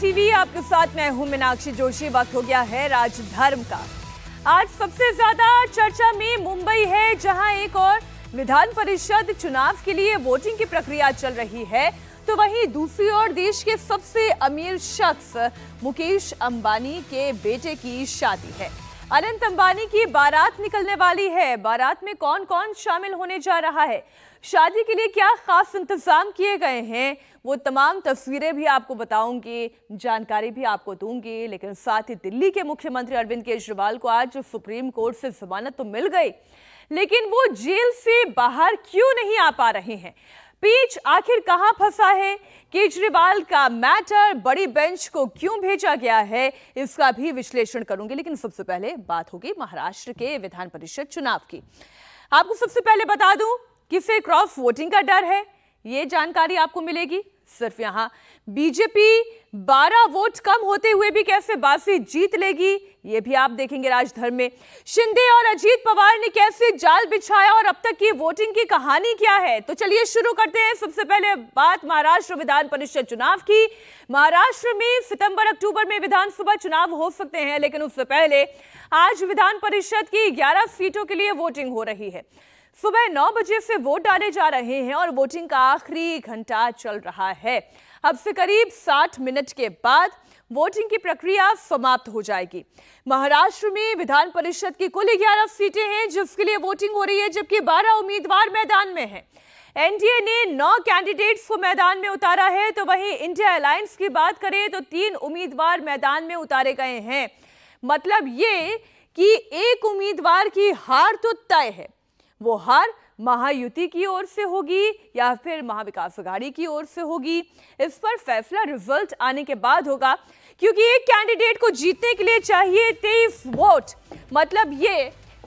TV आपके साथ मैं हूं मीनाक्षी जोशी वक्त हो गया है राजधर्म का आज सबसे ज्यादा चर्चा में मुंबई है जहां एक और विधान परिषद चुनाव के लिए वोटिंग की प्रक्रिया चल रही है तो वहीं दूसरी ओर देश के सबसे अमीर शख्स मुकेश अंबानी के बेटे की शादी है अनंत अंबानी की बारात निकलने वाली है बारात में कौन कौन शामिल होने जा रहा है शादी के लिए क्या खास इंतजाम किए गए हैं वो तमाम तस्वीरें भी आपको बताऊंगी जानकारी भी आपको दूंगी लेकिन साथ ही दिल्ली के मुख्यमंत्री अरविंद केजरीवाल को आज सुप्रीम कोर्ट से जमानत तो मिल गई लेकिन वो जेल से बाहर क्यों नहीं आ पा रहे हैं पीच आखिर कहां फंसा है केजरीवाल का मैटर बड़ी बेंच को क्यों भेजा गया है इसका भी विश्लेषण करूंगी लेकिन सबसे पहले बात होगी महाराष्ट्र के विधान परिषद चुनाव की आपको सबसे पहले बता दूं किसे क्रॉस वोटिंग का डर है ये जानकारी आपको मिलेगी सिर्फ यहां बीजेपी 12 वोट कम होते हुए भी कैसे बासी जीत लेगी ये भी आप देखेंगे राजधर में शिंदे और अजीत पवार ने कैसे जाल बिछाया और अब तक की वोटिंग की कहानी क्या है तो चलिए शुरू करते हैं सबसे पहले बात महाराष्ट्र विधान परिषद चुनाव की महाराष्ट्र में सितंबर अक्टूबर में विधानसभा चुनाव हो सकते हैं लेकिन उससे पहले आज विधान परिषद की ग्यारह सीटों के लिए वोटिंग हो रही है सुबह नौ बजे से वोट डाले जा रहे हैं और वोटिंग का आखिरी घंटा चल रहा है अब से करीब 60 मिनट के बाद वोटिंग की प्रक्रिया समाप्त हो जाएगी महाराष्ट्र में विधान परिषद की कुल 11 सीटें हैं जिसके लिए वोटिंग हो रही है जबकि 12 उम्मीदवार मैदान में हैं एनडीए ने नौ कैंडिडेट्स को मैदान में उतारा है तो वहीं इंडिया अलायंस की बात करें तो तीन उम्मीदवार मैदान में उतारे गए हैं मतलब ये कि एक उम्मीदवार की हार तो तय है वो हार महायुति की ओर से होगी या फिर महाविकास अघाड़ी की ओर से होगी इस पर फैसला रिजल्ट आने के बाद होगा क्योंकि एक कैंडिडेट को जीतने के लिए चाहिए तेईस वोट मतलब ये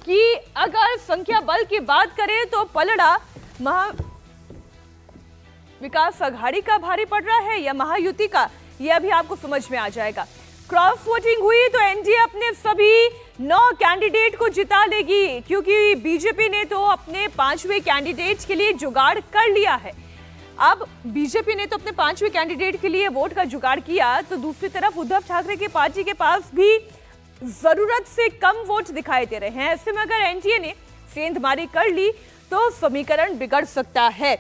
कि अगर संख्या बल की बात करें तो पलड़ा महा विकास अघाड़ी का भारी पड़ रहा है या महायुति का यह अभी आपको समझ में आ जाएगा क्रॉस वोटिंग हुई तो एनडीए अपने सभी नौ कैंडिडेट को जिता लेगी क्योंकि बीजेपी ने तो अपने पांचवें कैंडिडेट के लिए जुगाड़ कर लिया है अब बीजेपी ने तो अपने पांचवें कैंडिडेट के लिए वोट का जुगाड़ किया तो दूसरी तरफ उद्धव ठाकरे की पार्टी के पास भी जरूरत से कम वोट दिखाई दे रहे हैं ऐसे में अगर एनटीए ने सेंधमारी कर ली तो समीकरण बिगड़ सकता है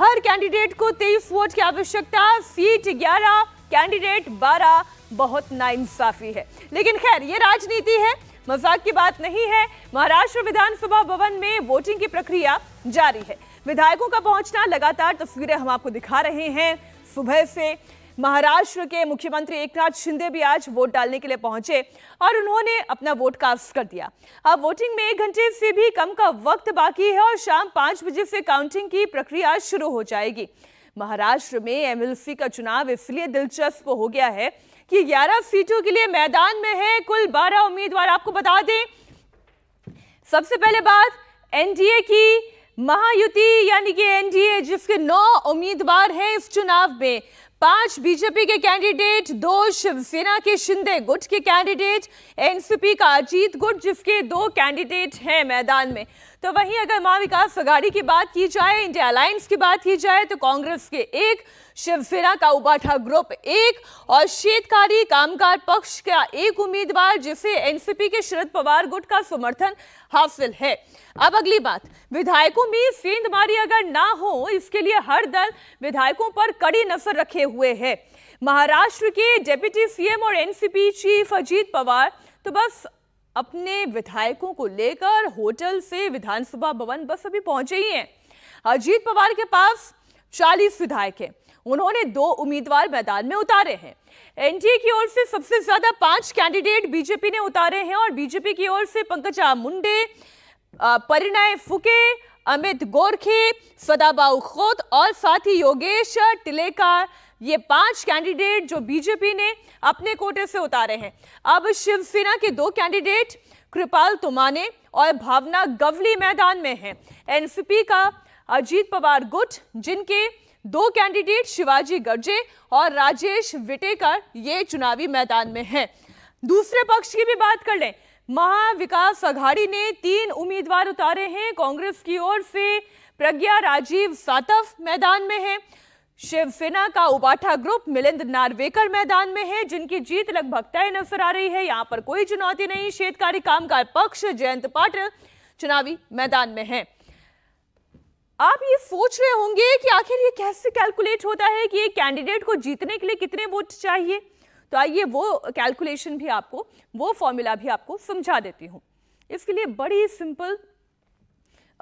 हर कैंडिडेट को तेईस वोट की आवश्यकता सीट ग्यारह कैंडिडेट बारह बहुत नाइंसाफी है लेकिन खैर ये राजनीति है मजाक की बात नहीं है महाराष्ट्र विधानसभा भवन में वोटिंग की प्रक्रिया जारी है विधायकों का पहुंचना लगातार तस्वीरें हम आपको दिखा रहे हैं सुबह से महाराष्ट्र के मुख्यमंत्री एकनाथ शिंदे भी आज वोट डालने के लिए पहुंचे और उन्होंने अपना वोट कास्ट कर दिया अब वोटिंग में एक घंटे से भी कम का वक्त बाकी है और शाम पांच बजे से काउंटिंग की प्रक्रिया शुरू हो जाएगी महाराष्ट्र में एमएलसी का चुनाव इसलिए दिलचस्प हो गया है कि 11 सीटों के लिए मैदान में है कुल 12 उम्मीदवार आपको बता दें सबसे पहले बात एनडीए की महायुति यानी कि एनडीए जिसके नौ उम्मीदवार हैं इस चुनाव में पांच बीजेपी के कैंडिडेट दो शिवसेना के शिंदे गुट के कैंडिडेट एनसीपी का अजीत गुट जिसके दो कैंडिडेट हैं मैदान में तो वहीं अगर माँ विकास अघाड़ी की बात की जाए इंडिया अलायंस की बात की जाए तो कांग्रेस के एक शिवसेना का उबाठा ग्रुप एक और शेतकारी कामकार पक्ष का एक उम्मीदवार जिसे एनसीपी के शरद पवार गुट का समर्थन हासिल है अब अगली बात विधायकों में सेंधमारी अगर ना हो इसके लिए हर दल विधायकों पर कड़ी नजर रखे हुए है महाराष्ट्र के डेप्यूटी सीएम और एनसीपी चीफ अजीत पवार तो बस अपने विधायकों को लेकर होटल से विधानसभा भवन बस अभी पहुंचे ही हैं अजीत पवार के पास 40 विधायक हैं उन्होंने दो उम्मीदवार मैदान में उतारे हैं एनडीए की ओर से सबसे ज्यादा पांच कैंडिडेट बीजेपी ने उतारे हैं और बीजेपी की ओर से पंकजा मुंडे परिणय फुके अमित गोरखे सदाबाऊ खोत और साथ ही योगेश टिलेकार ये पांच कैंडिडेट जो बीजेपी ने अपने कोटे से उतारे हैं अब शिवसेना के दो कैंडिडेट कृपाल तुमाने और भावना गवली मैदान में हैं एनसीपी का अजीत पवार गुट जिनके दो कैंडिडेट शिवाजी गर्जे और राजेश विटेकर ये चुनावी मैदान में हैं दूसरे पक्ष की भी बात कर लें महाविकास अघाड़ी ने तीन उम्मीदवार उतारे हैं कांग्रेस की ओर से प्रज्ञा राजीव सातव मैदान में हैं शिवसेना का उबाठा ग्रुप मिलिंद नार्वेकर मैदान में है जिनकी जीत लगभग तय नजर आ रही है यहाँ पर कोई चुनौती नहीं शेतकारी का पक्ष जयंत पाटर चुनावी मैदान में है आप ये सोच रहे होंगे कि आखिर ये कैसे कैलकुलेट होता है कि एक कैंडिडेट को जीतने के लिए कितने वोट चाहिए तो आइए वो कैलकुलेशन भी आपको वो फॉर्मूला भी आपको समझा देती हूँ इसके लिए बड़ी सिंपल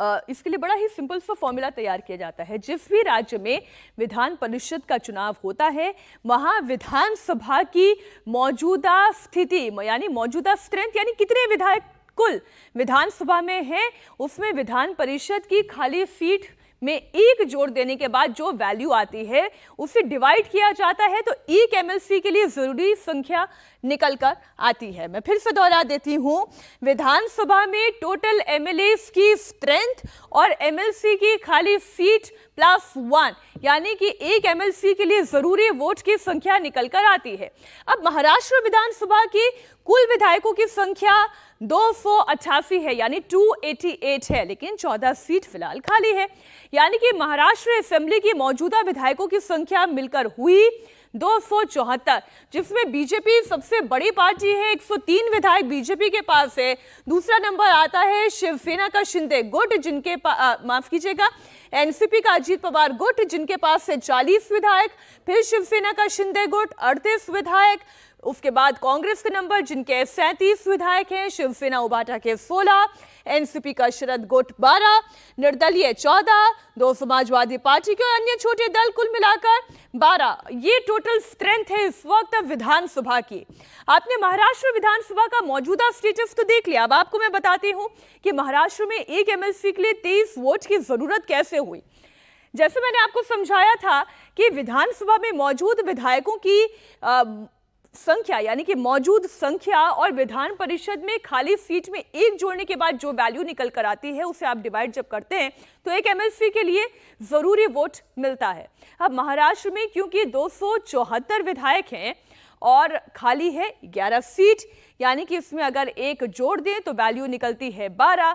इसके लिए बड़ा ही सिंपल सा फॉर्मूला तैयार किया जाता है जिस भी राज्य में विधान परिषद का चुनाव होता है वहाँ विधानसभा की मौजूदा स्थिति यानी मौजूदा स्ट्रेंथ यानी कितने विधायक कुल विधानसभा में है उसमें विधान परिषद की खाली सीट में एक जोड़ देने के बाद जो वैल्यू आती है उसे डिवाइड किया जाता है तो एक एमएलसी के लिए ज़रूरी संख्या निकल कर आती है मैं फिर से दोहरा देती हूँ विधानसभा में टोटल एम की स्ट्रेंथ और एम की खाली सीट प्लस वन यानी कि एक एम के लिए जरूरी वोट की संख्या निकल कर आती है अब महाराष्ट्र विधानसभा की कुल विधायकों की संख्या दो है यानी 288 है लेकिन 14 सीट फिलहाल खाली है यानी कि महाराष्ट्र असेंबली की मौजूदा विधायकों की संख्या मिलकर हुई दो जिसमें बीजेपी सबसे बड़ी पार्टी है 103 विधायक बीजेपी के पास है दूसरा नंबर आता है शिवसेना का शिंदे गुट जिनके माफ कीजिएगा एनसीपी का अजीत पवार गुट जिनके पास है 40 विधायक फिर शिवसेना का शिंदे गुट 38 विधायक उसके बाद कांग्रेस के नंबर जिनके सैंतीस विधायक हैं शिवसेना उबाटा के 16, एनसीपी का शरद गुट 12, निर्दलीय 14, दो समाजवादी पार्टी के और अन्य छोटे दल कुल मिलाकर 12। ये टोटल स्ट्रेंथ है इस वक्त विधानसभा की आपने महाराष्ट्र विधानसभा का मौजूदा स्टेटस तो देख लिया अब आपको मैं बताती हूँ कि महाराष्ट्र में एक एमएलसी के लिए तेईस वोट की जरूरत कैसे हुई जैसे मैंने आपको समझाया था कि विधानसभा में मौजूद विधायकों की आ, संख्या यानी कि मौजूद संख्या और विधान परिषद में खाली सीट में एक जोड़ने के बाद जो वैल्यू निकल कर आती है उसे आप डिवाइड जब करते हैं तो एक एमएलसी के लिए ज़रूरी वोट मिलता है अब महाराष्ट्र में क्योंकि दो विधायक हैं और खाली है 11 सीट यानी कि इसमें अगर एक जोड़ दें तो वैल्यू निकलती है 12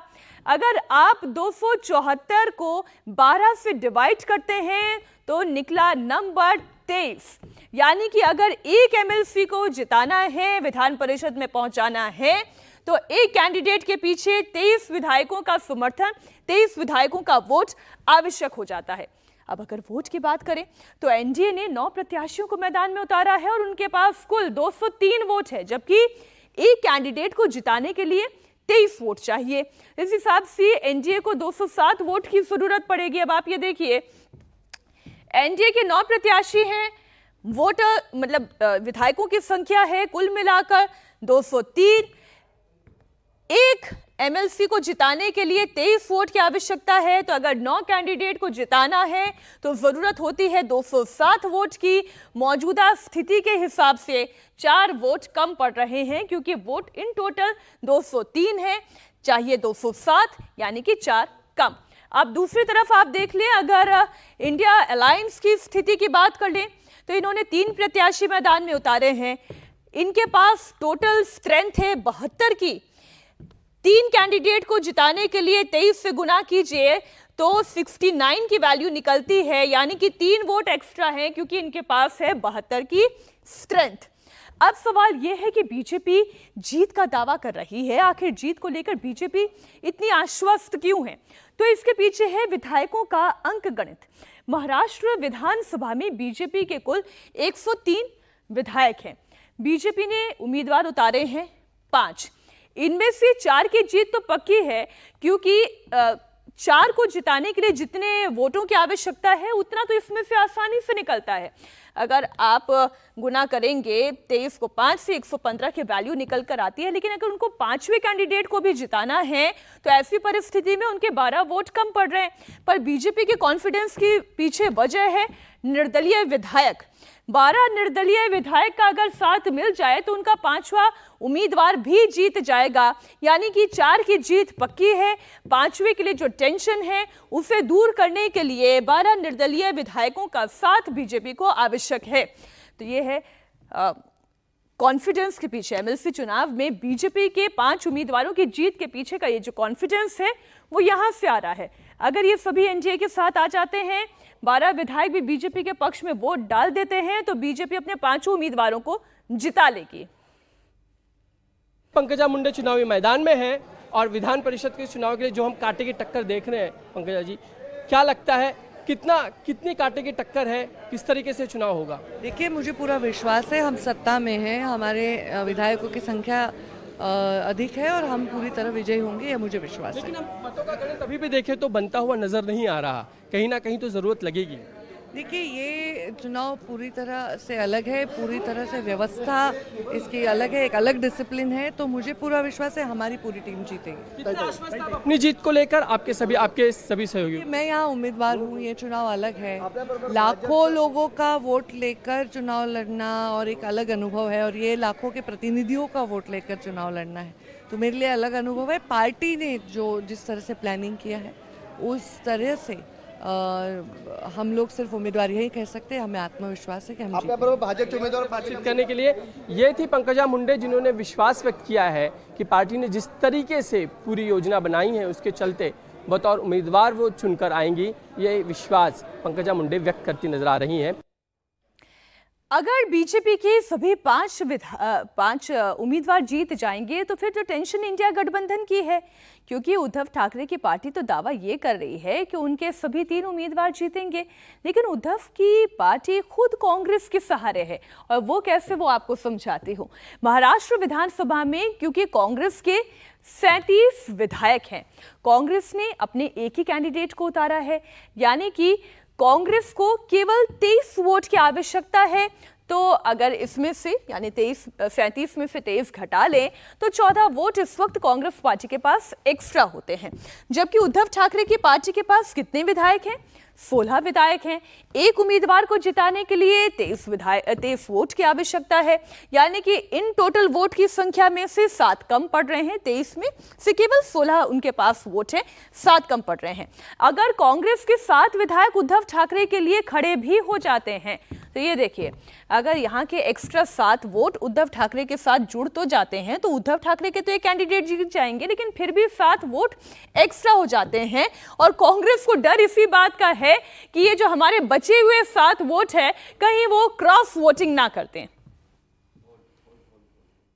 अगर आप दो को 12 से डिवाइड करते हैं तो निकला नंबर तेईस यानी कि अगर एक एमएलसी को जिताना है विधान परिषद में पहुंचाना है तो एक कैंडिडेट के पीछे तेईस विधायकों का समर्थन तेईस विधायकों का वोट आवश्यक हो जाता है अब अगर वोट की बात करें तो एनडीए ने नौ प्रत्याशियों को मैदान में उतारा है और उनके पास कुल 203 वोट है जबकि एक कैंडिडेट को जिताने के लिए तेईस वोट चाहिए इस हिसाब से एनडीए को 207 वोट की जरूरत पड़ेगी अब आप ये देखिए एनडीए के नौ प्रत्याशी हैं वोटर मतलब विधायकों की संख्या है कुल मिलाकर 203 एक एमएलसी को जिताने के लिए 23 वोट की आवश्यकता है तो अगर नौ कैंडिडेट को जिताना है तो ज़रूरत होती है 207 वोट की मौजूदा स्थिति के हिसाब से चार वोट कम पड़ रहे हैं क्योंकि वोट इन टोटल 203 है चाहिए 207 यानी कि चार कम अब दूसरी तरफ आप देख लें अगर इंडिया अलायंस की स्थिति की बात कर लें तो इन्होंने तीन प्रत्याशी मैदान में उतारे हैं इनके पास टोटल स्ट्रेंथ है बहत्तर की तीन कैंडिडेट को जिताने के लिए तेईस से गुना कीजिए तो 69 की वैल्यू निकलती है यानी कि तीन वोट एक्स्ट्रा हैं क्योंकि इनके पास है बहत्तर की स्ट्रेंथ अब सवाल यह है कि बीजेपी जीत का दावा कर रही है आखिर जीत को लेकर बीजेपी इतनी आश्वस्त क्यों है तो इसके पीछे है विधायकों का अंक गणित महाराष्ट्र विधानसभा में बीजेपी के कुल 103 विधायक हैं बीजेपी ने उम्मीदवार उतारे हैं पांच इनमें से चार की जीत तो पक्की है क्योंकि चार को जिताने के लिए जितने वोटों की आवश्यकता है उतना तो इसमें से आसानी से निकलता है अगर आप गुना करेंगे तेईस को पाँच से 115 की वैल्यू निकल कर आती है लेकिन अगर उनको पांचवें कैंडिडेट को भी जिताना है तो ऐसी परिस्थिति में उनके 12 वोट कम पड़ रहे हैं पर बीजेपी के कॉन्फिडेंस की पीछे वजह है निर्दलीय विधायक बारह निर्दलीय विधायक का अगर साथ मिल जाए तो उनका पांचवा उम्मीदवार भी जीत जाएगा यानी कि चार की जीत पक्की है पांचवे के लिए जो टेंशन है उसे दूर करने के लिए बारह निर्दलीय विधायकों का साथ बीजेपी को आवश्यक है तो ये है आ, कॉन्फिडेंस के पीछे एमएलसी चुनाव में बीजेपी के पांच उम्मीदवारों की जीत के पीछे का ये जो कॉन्फिडेंस है वो यहाँ से आ रहा है अगर ये सभी एनडीए के साथ आ जाते हैं बारह विधायक भी बीजेपी के पक्ष में वोट डाल देते हैं तो बीजेपी अपने पांचों उम्मीदवारों को जिता लेगी पंकजा मुंडे चुनावी मैदान में है और विधान परिषद के चुनाव के लिए जो हम कांटे की टक्कर देख रहे हैं पंकजा जी क्या लगता है कितना कितनी कांटे की टक्कर है किस तरीके से चुनाव होगा देखिए मुझे पूरा विश्वास है हम सत्ता में हैं हमारे विधायकों की संख्या अधिक है और हम पूरी तरह विजय होंगे यह मुझे विश्वास है लेकिन मतों का गणित अभी भी देखें तो बनता हुआ नजर नहीं आ रहा कहीं ना कहीं तो जरूरत लगेगी देखिए ये चुनाव पूरी तरह से अलग है पूरी तरह से व्यवस्था इसकी अलग है एक अलग डिसिप्लिन है तो मुझे पूरा विश्वास है हमारी पूरी टीम जीतेगी अपनी जीत को लेकर आपके सभी आपके सभी सहयोगी मैं यहाँ उम्मीदवार हूँ ये चुनाव अलग है लाखों लोगों का वोट लेकर चुनाव लड़ना और एक अलग अनुभव है और ये लाखों के प्रतिनिधियों का वोट लेकर चुनाव लड़ना है तो मेरे लिए अलग अनुभव है पार्टी ने जो जिस तरह से प्लानिंग किया है उस तरह से आ, हम लोग सिर्फ उम्मीदवार यही कह सकते हैं हमें आत्मविश्वास है कि हम भाजपा के उम्मीदवार बातचीत करने के लिए ये थी पंकजा मुंडे जिन्होंने विश्वास व्यक्त किया है कि पार्टी ने जिस तरीके से पूरी योजना बनाई है उसके चलते बतौर उम्मीदवार वो चुनकर आएंगी ये विश्वास पंकजा मुंडे व्यक्त करती नजर आ रही हैं अगर बीजेपी के सभी पांच पांच उम्मीदवार जीत जाएंगे तो फिर तो टेंशन इंडिया गठबंधन की है क्योंकि उद्धव ठाकरे की पार्टी तो दावा ये कर रही है कि उनके सभी तीन उम्मीदवार जीतेंगे लेकिन उद्धव की पार्टी खुद कांग्रेस के सहारे है और वो कैसे वो आपको समझाती हूँ महाराष्ट्र विधानसभा में क्योंकि कांग्रेस के सैंतीस विधायक हैं कांग्रेस ने अपने एक ही कैंडिडेट को उतारा है यानी कि कांग्रेस को केवल 23 वोट की आवश्यकता है तो अगर इसमें से यानी तेईस सैंतीस में से तेईस घटा लें तो चौदह वोट इस वक्त कांग्रेस पार्टी के पास एक्स्ट्रा होते हैं जबकि उद्धव ठाकरे की पार्टी के पास कितने विधायक हैं सोलह विधायक हैं एक उम्मीदवार को जिताने के लिए तेईस विधायक तेईस वोट की आवश्यकता है यानी कि इन टोटल वोट की संख्या में से सात कम पड़ रहे हैं तेईस में से केवल सोलह उनके पास वोट हैं सात कम पड़ रहे हैं अगर कांग्रेस के सात विधायक उद्धव ठाकरे के लिए खड़े भी हो जाते हैं तो ये देखिए अगर यहाँ के एक्स्ट्रा सात वोट उद्धव ठाकरे के साथ जुड़ तो जाते हैं तो उद्धव ठाकरे के तो ये कैंडिडेट जीत जाएंगे लेकिन फिर भी सात वोट एक्स्ट्रा हो जाते हैं और कांग्रेस को डर इसी बात का है कि ये जो हमारे बचे हुए सात वोट है कहीं वो क्रॉस वोटिंग ना करते हैं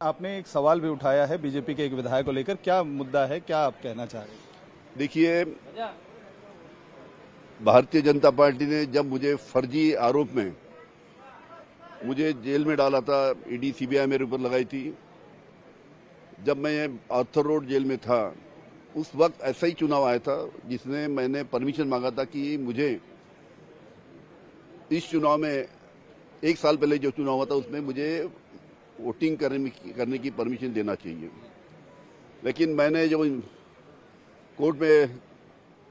आपने एक सवाल भी उठाया है बीजेपी के एक विधायक को लेकर क्या मुद्दा है क्या आप कहना चाह रहे हैं देखिए भारतीय जनता पार्टी ने जब मुझे फर्जी आरोप में मुझे जेल में डाला था ईडी सीबीआई मेरे ऊपर लगाई थी जब मैं आर्थर रोड जेल में था उस वक्त ऐसा ही चुनाव आया था जिसने मैंने परमिशन मांगा था कि मुझे इस चुनाव में एक साल पहले जो चुनाव हुआ था उसमें मुझे वोटिंग करने करने की परमिशन देना चाहिए लेकिन मैंने जब कोर्ट में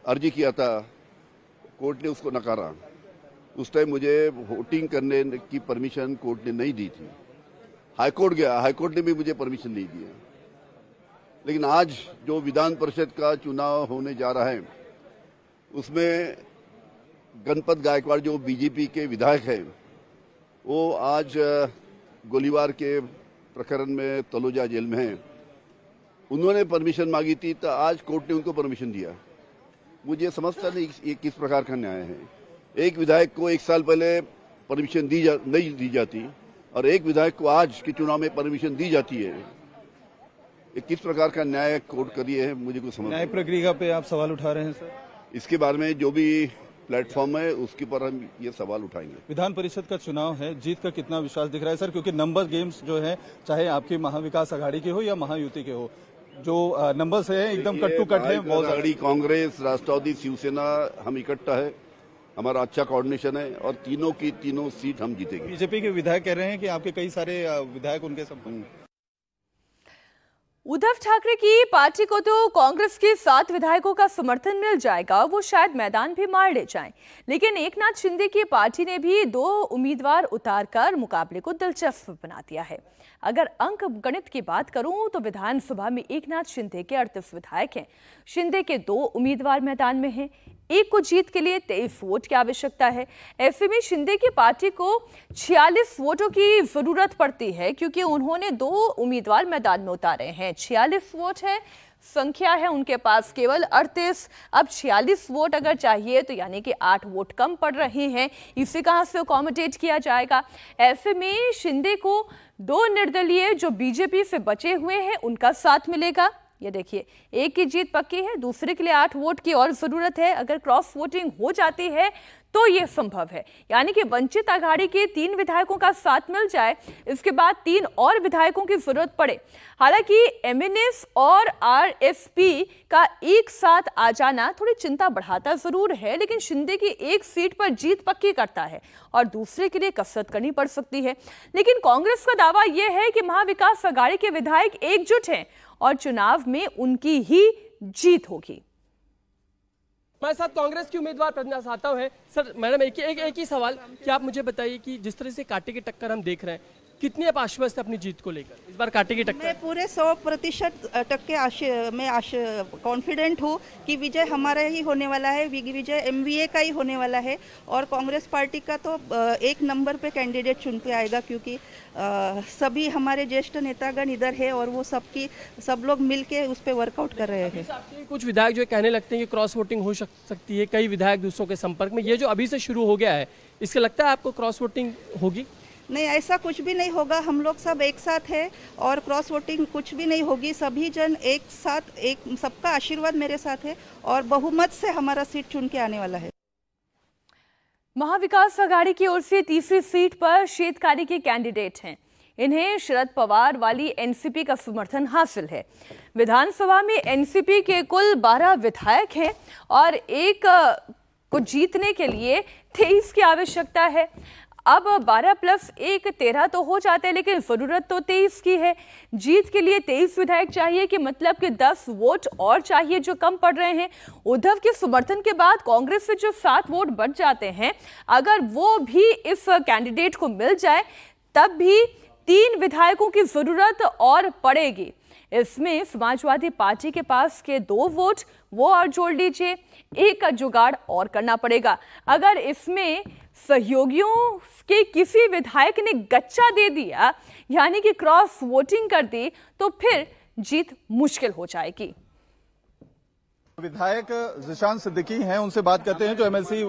अर्जी किया था कोर्ट ने उसको नकारा उस टाइम मुझे वोटिंग करने की परमिशन कोर्ट ने नहीं दी थी हाईकोर्ट गया हाईकोर्ट ने भी मुझे परमिशन नहीं दिया लेकिन आज जो विधान परिषद का चुनाव होने जा रहा है उसमें गणपत गायकवाड़ जो बीजेपी के विधायक हैं वो आज गोलीबार के प्रकरण में तलोजा जेल में हैं उन्होंने परमिशन मांगी थी तो आज कोर्ट ने उनको परमिशन दिया मुझे समझता नहीं ये किस प्रकार का न्याय है एक विधायक को एक साल पहले परमिशन दी जा नहीं दी जाती और एक विधायक को आज के चुनाव में परमिशन दी जाती है एक किस प्रकार का न्याय कोर्ट करिए है मुझे कुछ समझ न्याय प्रक्रिया पे आप सवाल उठा रहे हैं सर इसके बारे में जो भी प्लेटफॉर्म है उसके पर हम ये सवाल उठाएंगे विधान परिषद का चुनाव है जीत का कितना विश्वास दिख रहा है सर क्योंकि नंबर गेम्स जो है चाहे आपकी महाविकास अघाड़ी के हो या महायुति के हो जो नंबर्स है एकदम कट टू कट है बहुत कांग्रेस राष्ट्रवादी शिवसेना हम इकट्ठा है हमारा अच्छा कोऑर्डिनेशन है और तीनों की तीनों सीट हम जीतेंगे बीजेपी के विधायक कह रहे हैं कि आपके कई सारे विधायक उनके संपर्क उद्धव ठाकरे की पार्टी को तो कांग्रेस के सात विधायकों का समर्थन मिल जाएगा वो शायद मैदान भी मार ले जाएं। लेकिन एकनाथ शिंदे की पार्टी ने भी दो उम्मीदवार उतारकर मुकाबले को दिलचस्प बना दिया है अगर अंक गणित की बात करूं तो विधानसभा में एकनाथ शिंदे के अड़तीस विधायक हैं शिंदे के दो उम्मीदवार मैदान में हैं एक को जीत के लिए तेईस वोट की आवश्यकता है ऐसे में शिंदे की पार्टी को छियालीस वोटों की जरूरत पड़ती है क्योंकि उन्होंने दो उम्मीदवार मैदान में उतारे हैं छियालीस वोट है संख्या है उनके पास केवल 38 अब 46 वोट अगर चाहिए तो यानी कि 8 वोट कम पड़ रहे हैं इसे कहाँ से अकोमोडेट किया जाएगा ऐसे में शिंदे को दो निर्दलीय जो बीजेपी से बचे हुए हैं उनका साथ मिलेगा ये देखिए एक की जीत पक्की है दूसरे के लिए आठ वोट की और ज़रूरत है अगर क्रॉस वोटिंग हो जाती है तो ये संभव है यानी कि वंचित आघाड़ी के तीन विधायकों का साथ मिल जाए इसके बाद तीन और विधायकों की जरूरत पड़े हालांकि एमएनएस और आरएसपी का एक साथ आ जाना थोड़ी चिंता बढ़ाता जरूर है लेकिन शिंदे की एक सीट पर जीत पक्की करता है और दूसरे के लिए कसरत करनी पड़ सकती है लेकिन कांग्रेस का दावा यह है कि महाविकास आघाड़ी के विधायक एकजुट हैं और चुनाव में उनकी ही जीत होगी हमारे साथ कांग्रेस की उम्मीदवार प्रज्ञा साहता हूँ सर मैडम एक, एक, एक ही सवाल कि आप मुझे बताइए कि जिस तरह से कांटे की टक्कर हम देख रहे हैं कितनी आप आश्वस्त है अपनी जीत को लेकर इस बार काटेगी टक्कर मैं पूरे सौ प्रतिशत टक्के आश मैं आश कॉन्फिडेंट हूँ कि विजय हमारा ही होने वाला है विजय एम का ही होने वाला है और कांग्रेस पार्टी का तो एक नंबर पे कैंडिडेट चुन के आएगा क्योंकि सभी हमारे ज्येष्ठ नेतागण इधर है और वो सबकी सब लोग मिल के उस पर वर्कआउट कर रहे हैं कुछ विधायक जो कहने लगते हैं कि क्रॉस वोटिंग हो सकती है कई विधायक दूसरों के संपर्क में ये जो अभी से शुरू हो गया है इसके लगता है आपको क्रॉस वोटिंग होगी नहीं ऐसा कुछ भी नहीं होगा हम लोग सब एक साथ है और क्रॉस वोटिंग कुछ भी नहीं होगी सभी जन एक साथ एक सबका आशीर्वाद मेरे साथ है और बहुमत से हमारा सीट चुन के आने वाला है महाविकास आघाड़ी की ओर से तीसरी सीट पर शीतकारी के कैंडिडेट हैं इन्हें शरद पवार वाली एनसीपी का समर्थन हासिल है विधानसभा में एनसीपी के कुल 12 विधायक हैं और एक को जीतने के लिए तेईस की आवश्यकता है अब 12 प्लस एक तेरह तो हो जाते हैं लेकिन ज़रूरत तो तेईस की है जीत के लिए तेईस विधायक चाहिए कि मतलब कि 10 वोट और चाहिए जो कम पड़ रहे हैं उद्धव के समर्थन के बाद कांग्रेस से जो सात वोट बढ़ जाते हैं अगर वो भी इस कैंडिडेट को मिल जाए तब भी तीन विधायकों की ज़रूरत और पड़ेगी इसमें समाजवादी पार्टी के पास के दो वोट वो और जोड़ लीजिए एक का जुगाड़ और करना पड़ेगा अगर इसमें सहयोगियों के किसी विधायक ने गच्चा दे दिया यानी कि क्रॉस वोटिंग कर दी तो फिर जीत मुश्किल हो जाएगी विधायक जिशान सिद्दीकी हैं उनसे बात करते हैं जो एमएलसी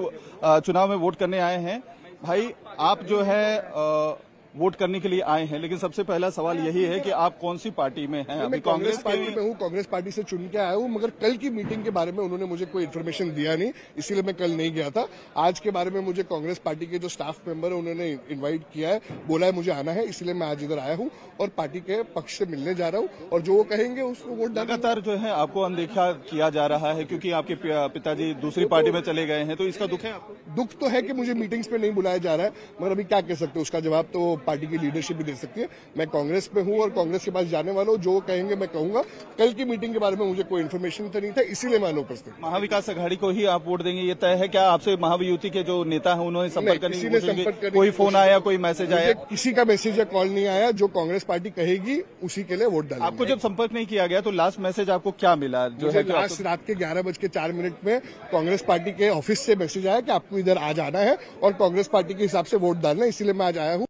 चुनाव में वोट करने आए हैं भाई आप जो है आ... वोट करने के लिए आए हैं लेकिन सबसे पहला सवाल यही है कि आप कौन सी पार्टी में हैं अभी कांग्रेस पार्टी में हूँ कांग्रेस पार्टी से चुन के आया हूँ मगर कल की मीटिंग के बारे में उन्होंने मुझे कोई इन्फॉर्मेशन दिया नहीं इसीलिए मैं कल नहीं गया था आज के बारे में मुझे कांग्रेस पार्टी के जो स्टाफ मेंबर है उन्होंने इन्वाइट किया है बोला है मुझे आना है इसलिए मैं आज इधर आया हूँ और पार्टी के पक्ष से मिलने जा रहा हूँ और जो वो कहेंगे उसको वोट लगातार जो है आपको अनदेखा किया जा रहा है क्योंकि आपके पिताजी दूसरी तो- पार्टी में चले गए हैं तो इसका दुख है दुख तो है कि मुझे मीटिंग्स में नहीं बुलाया जा रहा है मगर अभी क्या कह सकते उसका जवाब तो पार्टी की लीडरशिप भी दे सकती है मैं कांग्रेस में हूँ और कांग्रेस के पास जाने वाला हूँ जो कहेंगे मैं कहूंगा कल की मीटिंग के बारे में मुझे कोई इन्फॉर्मेशन तो नहीं था इसीलिए मैं अनुपस्थित महाविकास अघाड़ी को ही आप वोट देंगे ये तय है क्या आपसे महावियुति के जो नेता है उन्होंने संपर्क किसी ने संपर्क कोई फोन आया कोई मैसेज आया किसी का मैसेज या कॉल नहीं आया जो कांग्रेस पार्टी कहेगी उसी के लिए वोट डाल आपको जब संपर्क नहीं किया गया तो लास्ट मैसेज आपको क्या मिला जो है लास्ट रात के ग्यारह बज के चार मिनट में कांग्रेस पार्टी के ऑफिस से मैसेज आया कि आपको इधर आज आना है और कांग्रेस पार्टी के हिसाब से वोट डालना है मैं आज आया हूँ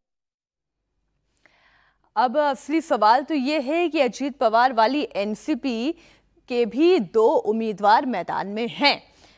अब असली सवाल तो ये है कि अजीत पवार वाली एनसीपी के भी दो उम्मीदवार मैदान में हैं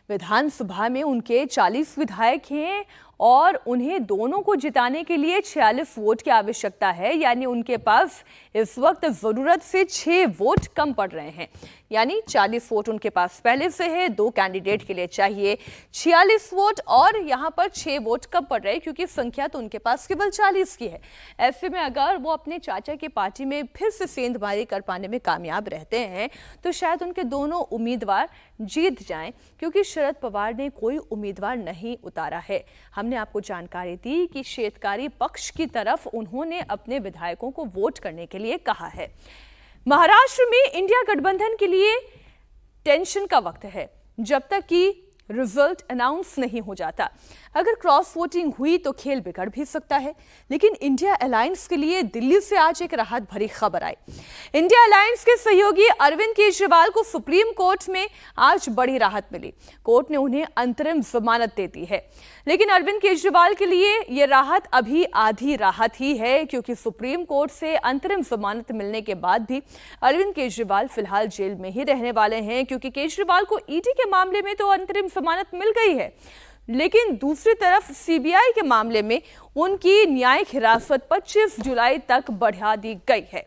विधानसभा में उनके 40 विधायक हैं और उन्हें दोनों को जिताने के लिए 46 वोट की आवश्यकता है यानी उनके पास इस वक्त ज़रूरत से छह वोट कम पड़ रहे हैं यानी चालीस वोट उनके पास पहले से है दो कैंडिडेट के लिए चाहिए छियालीस वोट और यहाँ पर छह वोट कम पड़ रहे हैं क्योंकि संख्या तो उनके पास केवल चालीस की है ऐसे में अगर वो अपने चाचा की पार्टी में फिर से सेंधमारी कर पाने में कामयाब रहते हैं तो शायद उनके दोनों उम्मीदवार जीत जाएं क्योंकि शरद पवार ने कोई उम्मीदवार नहीं उतारा है हमने आपको जानकारी दी कि शेतकारी पक्ष की तरफ उन्होंने अपने विधायकों को वोट करने के लिए कहा है महाराष्ट्र में इंडिया गठबंधन के लिए टेंशन का वक्त है जब तक कि रिजल्ट अनाउंस नहीं हो जाता अगर क्रॉस वोटिंग हुई तो खेल बिगड़ भी सकता है लेकिन इंडिया अलायंस के लिए दिल्ली से आज एक राहत भरी खबर आई इंडिया अलायंस के सहयोगी अरविंद केजरीवाल को सुप्रीम कोर्ट में आज बड़ी राहत मिली कोर्ट ने उन्हें अंतरिम जमानत दे दी है लेकिन अरविंद केजरीवाल के लिए यह राहत अभी आधी राहत ही है क्योंकि सुप्रीम कोर्ट से अंतरिम जमानत मिलने के बाद भी अरविंद केजरीवाल फिलहाल जेल में ही रहने वाले हैं क्योंकि केजरीवाल को ईडी e के मामले में तो अंतरिम जमानत मिल गई है लेकिन दूसरी तरफ सीबीआई के मामले में उनकी न्यायिक हिरासत 25 जुलाई तक बढ़ा दी गई है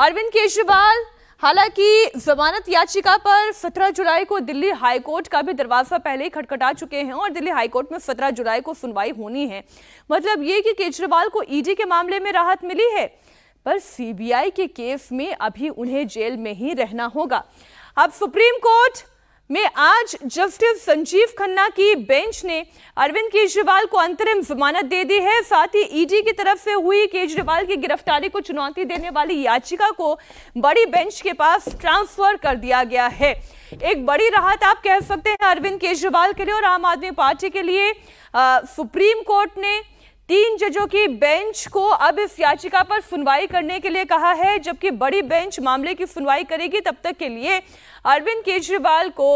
अरविंद केजरीवाल हालांकि जमानत याचिका पर 17 जुलाई को दिल्ली हाईकोर्ट का भी दरवाजा पहले ही खटखटा चुके हैं और दिल्ली हाईकोर्ट में 17 जुलाई को सुनवाई होनी है मतलब ये कि केजरीवाल को ईडी के मामले में राहत मिली है पर सीबीआई के केस में अभी उन्हें जेल में ही रहना होगा अब सुप्रीम कोर्ट में आज जस्टिस संजीव खन्ना की बेंच ने अरविंद केजरीवाल को अंतरिम जमानत दे दी है साथ ही ईडी की तरफ से हुई केजरीवाल की गिरफ्तारी को चुनौती देने वाली याचिका को बड़ी बेंच के पास ट्रांसफर कर दिया गया है एक बड़ी राहत आप कह सकते हैं अरविंद केजरीवाल के लिए और आम आदमी पार्टी के लिए आ, सुप्रीम कोर्ट ने तीन जजों की बेंच को अब इस याचिका पर सुनवाई करने के लिए कहा है जबकि बड़ी बेंच मामले की सुनवाई करेगी तब तक के लिए अरविंद केजरीवाल को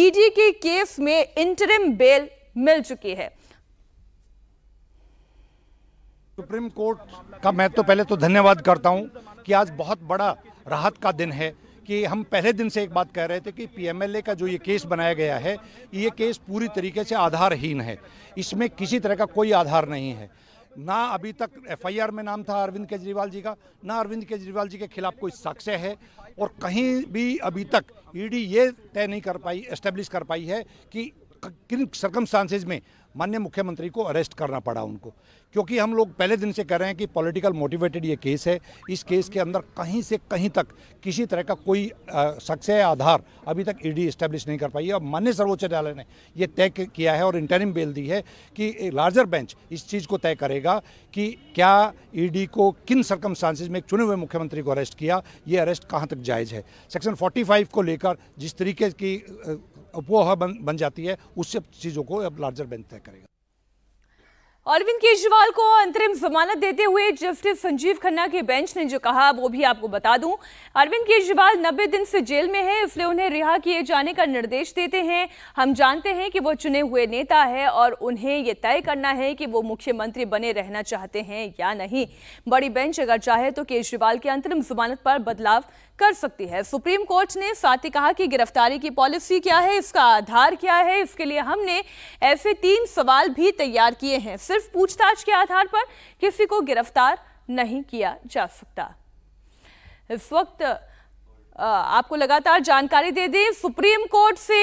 ईडी के केस में इंटरिम बेल मिल चुकी है सुप्रीम कोर्ट का मैं तो पहले तो धन्यवाद करता हूं कि आज बहुत बड़ा राहत का दिन है कि हम पहले दिन से एक बात कह रहे थे कि पीएमएलए का जो ये केस बनाया गया है ये केस पूरी तरीके से आधारहीन है इसमें किसी तरह का कोई आधार नहीं है ना अभी तक एफआईआर में नाम था अरविंद केजरीवाल जी का ना अरविंद केजरीवाल जी के खिलाफ कोई साक्ष्य है और कहीं भी अभी तक ईडी e ये तय नहीं कर पाई एस्टेब्लिश कर पाई है कि किन सरकम में माननीय मुख्यमंत्री को अरेस्ट करना पड़ा उनको क्योंकि हम लोग पहले दिन से कह रहे हैं कि पॉलिटिकल मोटिवेटेड ये केस है इस केस के अंदर कहीं से कहीं तक किसी तरह का कोई शख्स या आधार अभी तक ईडी e इस्टेब्लिश नहीं कर पाई है और मान्य सर्वोच्च न्यायालय ने यह तय किया है और इंटरिम बेल दी है कि लार्जर बेंच इस चीज़ को तय करेगा कि क्या ईडी e को किन सरकम में एक चुने हुए मुख्यमंत्री को अरेस्ट किया ये अरेस्ट कहाँ तक जायज़ है सेक्शन फोर्टी को लेकर जिस तरीके की अपोह बन, बन जाती है उससे चीज़ों को अब लार्जर बेंच तय करेगा अरविंद केजरीवाल को अंतरिम जमानत देते हुए जस्टिस संजीव खन्ना के बेंच ने जो कहा वो भी आपको बता दूं अरविंद केजरीवाल 90 दिन से जेल में है इसलिए उन्हें रिहा किए जाने का निर्देश देते हैं हम जानते हैं कि वो चुने हुए नेता है और उन्हें ये तय करना है कि वो मुख्यमंत्री बने रहना चाहते हैं या नहीं बड़ी बेंच अगर चाहे तो केजरीवाल की के अंतरिम जमानत पर बदलाव कर सकती है सुप्रीम कोर्ट ने साथ ही कहा कि गिरफ्तारी की पॉलिसी क्या है इसका आधार क्या है इसके लिए हमने ऐसे तीन सवाल भी तैयार किए हैं सिर्फ पूछताछ के आधार पर किसी को गिरफ्तार नहीं किया जा सकता इस वक्त आपको लगातार जानकारी दे दें सुप्रीम कोर्ट से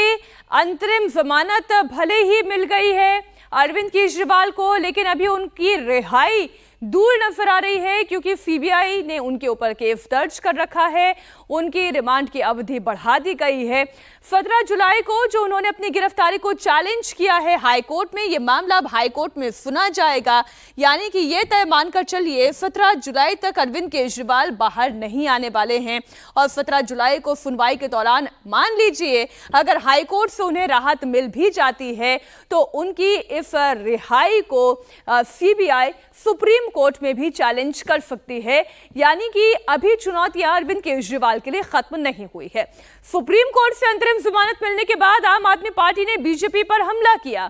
अंतरिम जमानत भले ही मिल गई है अरविंद केजरीवाल को लेकिन अभी उनकी रिहाई दूर नजर आ रही है क्योंकि सीबीआई ने उनके ऊपर केस दर्ज कर रखा है उनकी रिमांड की अवधि बढ़ा दी गई है सत्रह जुलाई को जो उन्होंने अपनी गिरफ्तारी को चैलेंज किया है हाईकोर्ट में ये मामला अब हाईकोर्ट में सुना जाएगा यानी कि ये तय मानकर चलिए सत्रह जुलाई तक अरविंद केजरीवाल बाहर नहीं आने वाले हैं और सत्रह जुलाई को सुनवाई के दौरान मान लीजिए अगर हाईकोर्ट से उन्हें राहत मिल भी जाती है तो उनकी इस रिहाई को सीबीआई सुप्रीम कोर्ट में भी चैलेंज कर सकती है यानी कि अभी चुनौतियां अरविंद केजरीवाल के लिए खत्म नहीं हुई है सुप्रीम कोर्ट से अंतरिम जमानत मिलने के बाद आम आदमी पार्टी ने बीजेपी पर हमला किया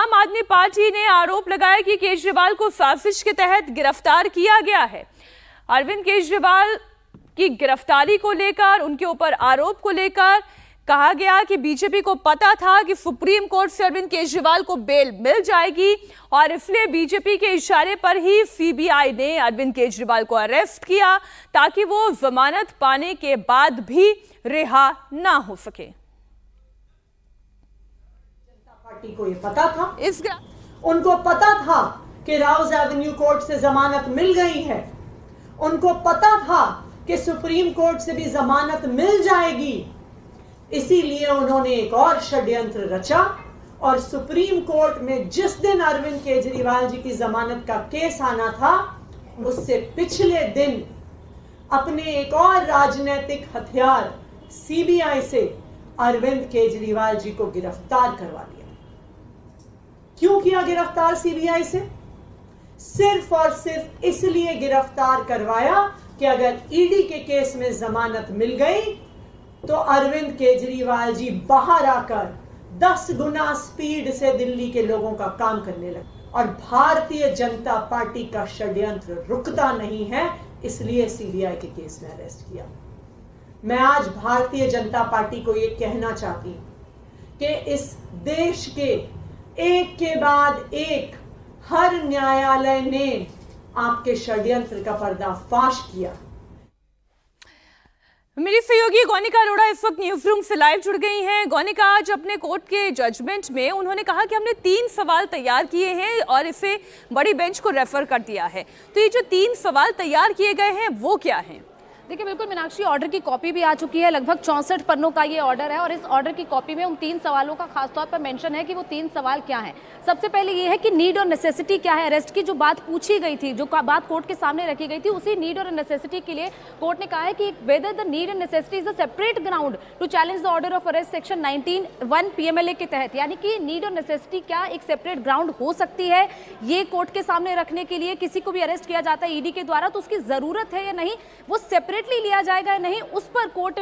आम आदमी पार्टी ने आरोप लगाया कि केजरीवाल को साजिश के तहत गिरफ्तार किया गया है अरविंद केजरीवाल की गिरफ्तारी को लेकर उनके ऊपर आरोप को लेकर कहा गया कि बीजेपी को पता था कि सुप्रीम कोर्ट से अरविंद केजरीवाल को बेल मिल जाएगी और इसलिए बीजेपी के इशारे पर ही सीबीआई ने अरविंद केजरीवाल को अरेस्ट किया ताकि वो जमानत पाने के बाद भी रिहा ना हो सके पार्टी को ये पता था इस उनको पता था कि राउज एवेन्यू कोर्ट से जमानत मिल गई है उनको पता था कि सुप्रीम कोर्ट से भी जमानत मिल जाएगी इसीलिए उन्होंने एक और षड्यंत्र रचा और सुप्रीम कोर्ट में जिस दिन अरविंद केजरीवाल जी की जमानत का केस आना था उससे पिछले दिन अपने एक और राजनीतिक हथियार सीबीआई से अरविंद केजरीवाल जी को गिरफ्तार करवा दिया क्यों किया गिरफ्तार सीबीआई से सिर्फ और सिर्फ इसलिए गिरफ्तार करवाया कि अगर ईडी e के केस में जमानत मिल गई तो अरविंद केजरीवाल जी बाहर आकर दस गुना स्पीड से दिल्ली के लोगों का काम करने लगे और भारतीय जनता पार्टी का षड्यंत्र रुकता नहीं है इसलिए सीबीआई के केस में अरेस्ट किया मैं आज भारतीय जनता पार्टी को यह कहना चाहती हूं कि इस देश के एक के बाद एक हर न्यायालय ने आपके षड्यंत्र का पर्दाफाश किया मेरी सहयोगी गौनिका अरोड़ा इस वक्त न्यूज रूम से लाइव जुड़ गई हैं गौनिका आज अपने कोर्ट के जजमेंट में उन्होंने कहा कि हमने तीन सवाल तैयार किए हैं और इसे बड़ी बेंच को रेफर कर दिया है तो ये जो तीन सवाल तैयार किए गए हैं वो क्या हैं देखिए बिल्कुल मीनाक्षी ऑर्डर की कॉपी भी आ चुकी है लगभग चौंसठ पन्नों का ये ऑर्डर है और इस ऑर्डर की कॉपी में उन तीन सवालों का खासतौर पर मेंशन है कि वो तीन सवाल क्या हैं सबसे पहले ये है कि नीड और नेसेसिटी क्या है अरेस्ट की जो बात पूछी गई थी जो बात कोर्ट के सामने रखी गई थी उसी नीड और नेसेसिटी के लिए कोर्ट ने कहा है कि whether the need and necessity is a separate ground to challenge the order of arrest section nineteen one के तहत यानी कि नीड और नेसेसिटी क्या एक सेपरेट ग्राउंड हो सकती है ये कोर्ट के सामने रखने के लिए किसी को भी अरेस्ट किया जाता है ईडी e के द्वारा तो उसकी जरूरत है या नहीं वो सेपरेट सीक्रेटली लिया जाएगा या नहीं उस पर कोर्ट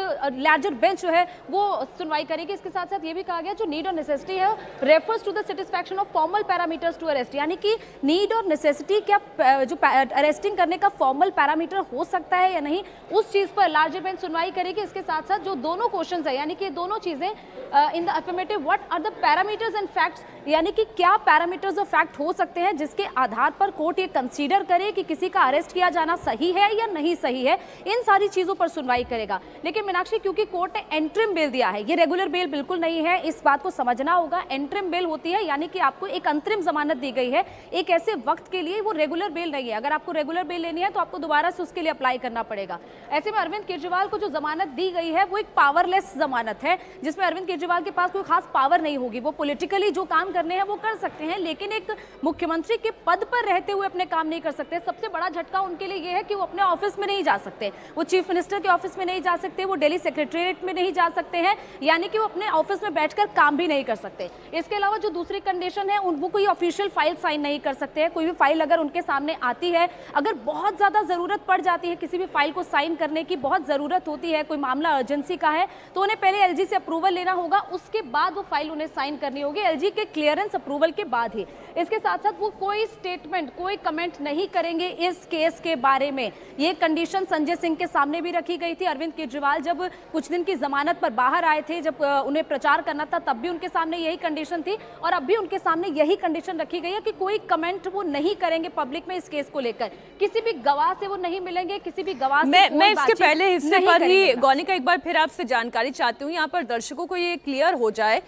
लार्जर बेंच जो है वो सुनवाई करेगी इसके साथ साथ ये भी कहा गया जो नीड और नेसेसिटी है refers to the satisfaction of formal parameters to arrest यानी कि नीड और नेसेसिटी क्या जो अरेस्टिंग करने का फॉर्मल पैरामीटर हो सकता है या नहीं उस चीज़ पर लार्जर बेंच सुनवाई करेगी इसके साथ साथ जो दोनों क्वेश्चन है यानी कि दोनों चीज़ें in the affirmative what are the parameters and facts यानी कि क्या पैरामीटर्स और फैक्ट हो सकते हैं जिसके आधार पर कोर्ट ये कंसीडर करे कि किसी का अरेस्ट किया जाना सही है या नहीं सही है इन सारी चीज़ों पर सुनवाई करेगा लेकिन मीनाक्षी क्योंकि कोर्ट ने एंट्रिम बेल दिया है ये रेगुलर बेल बिल्कुल नहीं है इस बात को समझना होगा एंट्रिम बेल होती है यानी कि आपको एक अंतरिम जमानत दी गई है एक ऐसे वक्त के लिए वो रेगुलर बेल नहीं है अगर आपको रेगुलर बेल लेनी है तो आपको दोबारा से उसके लिए अप्लाई करना पड़ेगा ऐसे में अरविंद केजरीवाल को जो जमानत दी गई है वो एक पावरलेस जमानत है जिसमें अरविंद केजरीवाल के पास कोई खास पावर नहीं होगी वो पोलिटिकली जो काम करने हैं वो कर सकते हैं लेकिन एक मुख्यमंत्री के पद पर रहते हुए अपने काम नहीं कर सकते सबसे बड़ा झटका उनके लिए यह है कि वो अपने ऑफिस में नहीं जा सकते वो चीफ मिनिस्टर के ऑफिस में नहीं जा सकते वो डेली सेक्रेटरीट में नहीं जा सकते हैं यानी कि वो अपने ऑफिस में बैठकर काम भी नहीं कर सकते इसके अलावा जो दूसरी कंडीशन है उन वो कोई ऑफिशियल फाइल साइन नहीं कर सकते हैं कोई भी फाइल अगर उनके सामने आती है अगर बहुत ज़्यादा ज़रूरत पड़ जाती है किसी भी फाइल को साइन करने की बहुत ज़रूरत होती है कोई मामला अर्जेंसी का है तो उन्हें पहले एल से अप्रूवल लेना होगा उसके बाद वो फाइल उन्हें साइन करनी होगी एल के क्लियरेंस अप्रूवल के बाद ही इसके साथ साथ वो कोई स्टेटमेंट कोई कमेंट नहीं करेंगे इस केस के बारे में ये कंडीशन संजय सिंह के सामने भी रखी गई थी अरविंद केजरीवाल जब कुछ दिन की जमानत पर बाहर आए थे जब उन्हें प्रचार करना था तब भी उनके सामने यही कंडीशन थी और अब भी उनके सामने यही कंडीशन रखी गई है कि कोई कमेंट वो नहीं करेंगे पब्लिक में इस केस को लेकर किसी भी गवाह से वो नहीं मिलेंगे किसी भी गवाह मैं, मैं इसके पहले हिस्से पर ही गौनिका एक बार फिर आपसे जानकारी चाहती हूँ यहाँ पर दर्शकों को ये क्लियर हो जाए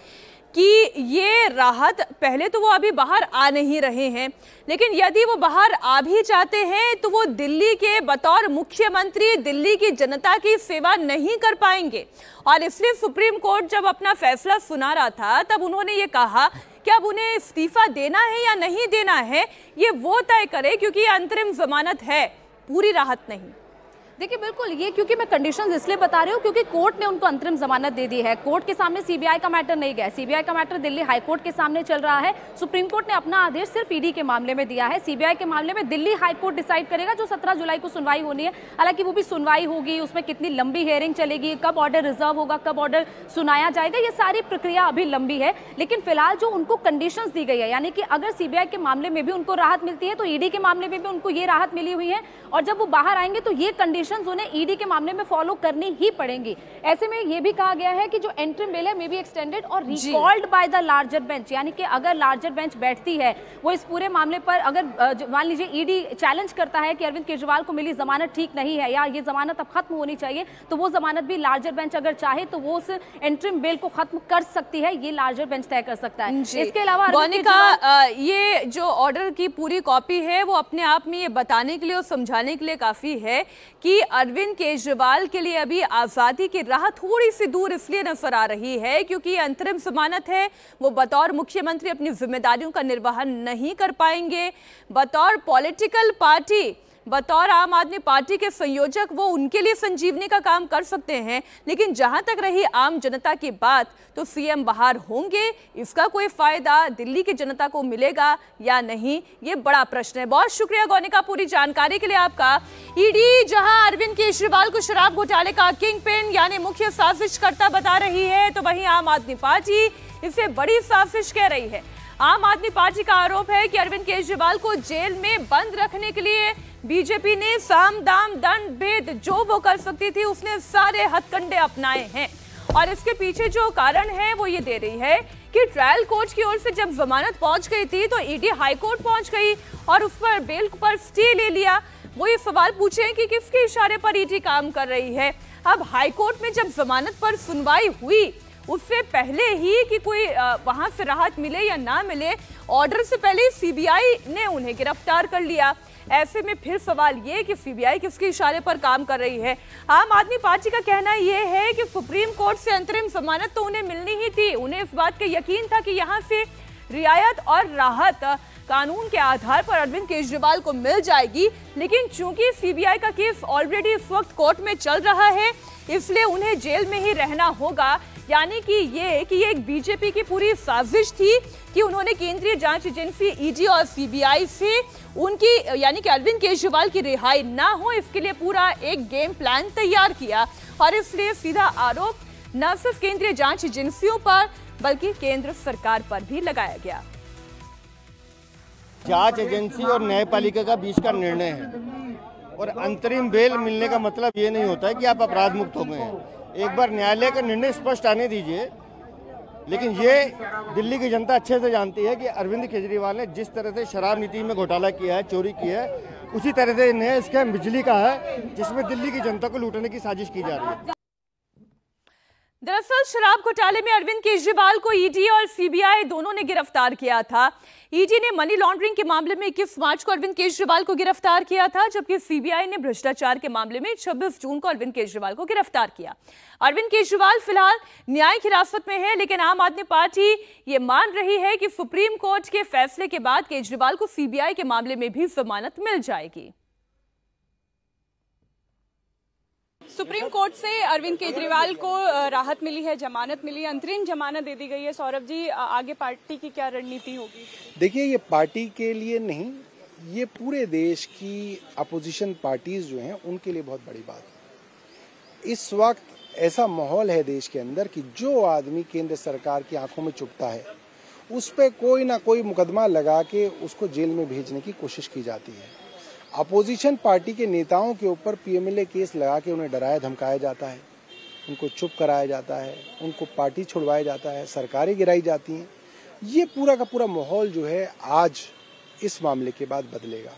कि ये राहत पहले तो वो अभी बाहर आ नहीं रहे हैं लेकिन यदि वो बाहर आ भी जाते हैं तो वो दिल्ली के बतौर मुख्यमंत्री दिल्ली की जनता की सेवा नहीं कर पाएंगे और इसलिए सुप्रीम कोर्ट जब अपना फैसला सुना रहा था तब उन्होंने ये कहा कि अब उन्हें इस्तीफा देना है या नहीं देना है ये वो तय करे क्योंकि अंतरिम जमानत है पूरी राहत नहीं देखिए बिल्कुल ये क्योंकि मैं कंडीशन इसलिए बता रही हूँ क्योंकि कोर्ट ने उनको अंतरिम जमानत दे दी है कोर्ट के सामने सीबीआई का मैटर नहीं गया सीबीआई का मैटर दिल्ली हाईकोर्ट के सामने चल रहा है सुप्रीम कोर्ट ने अपना आदेश सिर्फ ईडी e के मामले में दिया है सीबीआई के मामले में दिल्ली हाईकोर्ट डिसाइड करेगा जो सत्रह जुलाई को सुनवाई होनी है हालांकि वो भी सुनवाई होगी उसमें कितनी लंबी हेयरिंग चलेगी कब ऑर्डर रिजर्व होगा कब ऑर्डर सुनाया जाएगा ये सारी प्रक्रिया अभी लंबी है लेकिन फिलहाल जो उनको कंडीशन दी गई है यानी कि अगर सीबीआई के मामले में भी उनको राहत मिलती है तो ईडी e के मामले में भी उनको ये राहत मिली हुई है और जब वो बाहर आएंगे तो ये कंडीशन कंडीशंस उन्हें ईडी e के मामले में फॉलो करनी ही पड़ेंगी ऐसे में यह भी कहा गया है कि जो एंट्री बेल है मे बी एक्सटेंडेड और recalled by the larger bench यानी कि अगर लार्जर बेंच बैठती है वो इस पूरे मामले पर अगर मान लीजिए ईडी e चैलेंज करता है कि अरविंद केजरीवाल को मिली जमानत ठीक नहीं है या ये जमानत अब खत्म होनी चाहिए तो वो जमानत भी लार्जर बेंच अगर चाहे तो वो उस एंट्रीम बेल को खत्म कर सकती है ये लार्जर बेंच तय कर सकता है इसके अलावा का ये जो ऑर्डर की पूरी कॉपी है वो अपने आप में ये बताने के लिए और समझाने के लिए काफ़ी है कि अरविंद केजरीवाल के लिए अभी आज़ादी की राह थोड़ी सी दूर इसलिए नजर आ रही है क्योंकि अंतरिम जमानत है वो बतौर मुख्यमंत्री अपनी जिम्मेदारियों का निर्वहन नहीं कर पाएंगे बतौर पॉलिटिकल पार्टी बतौर आम आदमी पार्टी के संयोजक वो उनके लिए संजीवनी का काम कर सकते हैं लेकिन जहां तक रही आम जनता की बात तो सीएम बाहर होंगे इसका कोई फायदा दिल्ली की जनता को मिलेगा या नहीं ये बड़ा प्रश्न है बहुत शुक्रिया गौनिका पूरी जानकारी के लिए आपका ईडी e जहां अरविंद केजरीवाल को शराब घोटाले का किंग पिन यानी मुख्य साजिशकर्ता बता रही है तो वही आम आदमी पार्टी इसे बड़ी साजिश कह रही है आम आदमी पार्टी का आरोप है कि अरविंद केजरीवाल को जेल में बंद रखने के लिए बीजेपी ने साम दाम दंड भेद जो वो कर सकती थी उसने सारे हथकंडे अपनाए हैं और इसके पीछे जो कारण है वो ये दे रही है कि ट्रायल कोर्ट की ओर से जब जमानत पहुंच गई थी तो ईडी हाईकोर्ट पहुंच गई और उस पर बेल पर स्टे ले लिया वो ये सवाल पूछे कि किसके इशारे पर ईडी काम कर रही है अब हाईकोर्ट में जब जमानत पर सुनवाई हुई उससे पहले ही कि कोई वहां से राहत मिले या ना मिले ऑर्डर से पहले सीबीआई ने उन्हें गिरफ्तार कर लिया ऐसे में फिर सवाल ये कि सीबीआई किसके इशारे पर काम कर रही है आम आदमी पार्टी का कहना यह है कि सुप्रीम कोर्ट से अंतरिम जमानत तो उन्हें मिलनी ही थी उन्हें इस बात का यकीन था कि यहाँ से रियायत और राहत कानून के आधार पर अरविंद केजरीवाल को मिल जाएगी लेकिन चूंकि सीबीआई का केस ऑलरेडी इस वक्त कोर्ट में चल रहा है इसलिए उन्हें जेल में ही रहना होगा यानी कि ये कि ये एक बीजेपी की पूरी साजिश थी कि उन्होंने केंद्रीय जांच एजेंसी ईडी और सीबीआई से उनकी यानी कि अरविंद केजरीवाल की रिहाई ना हो इसके लिए पूरा एक गेम प्लान तैयार किया और इसलिए सीधा आरोप न सिर्फ केंद्रीय जांच एजेंसियों पर बल्कि केंद्र सरकार पर भी लगाया गया जांच एजेंसी और न्यायपालिका का बीच का निर्णय है और अंतरिम बेल मिलने का मतलब ये नहीं होता है कि आप अपराध मुक्त हो गए हैं एक बार न्यायालय का निर्णय स्पष्ट आने दीजिए लेकिन ये दिल्ली की जनता अच्छे से जानती है कि अरविंद केजरीवाल ने जिस तरह से शराब नीति में घोटाला किया है चोरी की है उसी तरह से नया स्कैम बिजली का है जिसमें दिल्ली की जनता को लूटने की साजिश की जा रही है दरअसल शराब घोटाले में अरविंद केजरीवाल को ईडी और सीबीआई दोनों ने गिरफ्तार किया था ईडी ने मनी लॉन्ड्रिंग के मामले में इक्कीस मार्च को अरविंद केजरीवाल को गिरफ्तार किया था जबकि सीबीआई ने भ्रष्टाचार के मामले में 26 जून को अरविंद केजरीवाल को गिरफ्तार किया अरविंद केजरीवाल फिलहाल न्यायिक हिरासत में है लेकिन आम आदमी पार्टी ये मान रही है कि सुप्रीम कोर्ट के फैसले के बाद केजरीवाल को सीबीआई के मामले में भी जमानत मिल जाएगी सुप्रीम कोर्ट से अरविंद केजरीवाल को राहत मिली है जमानत मिली है अंतरिम जमानत दे दी गई है सौरभ जी आगे पार्टी की क्या रणनीति होगी देखिए ये पार्टी के लिए नहीं ये पूरे देश की अपोजिशन पार्टीज जो हैं उनके लिए बहुत बड़ी बात है इस वक्त ऐसा माहौल है देश के अंदर कि जो आदमी केंद्र सरकार की आंखों में चुपता है उस पर कोई ना कोई मुकदमा लगा के उसको जेल में भेजने की कोशिश की जाती है अपोजिशन पार्टी के नेताओं के ऊपर पीएमएलए केस लगा के उन्हें डराया धमकाया जाता है उनको चुप कराया जाता है उनको पार्टी छुड़वाया जाता है सरकारें गिराई जाती हैं ये पूरा का पूरा माहौल जो है आज इस मामले के बाद बदलेगा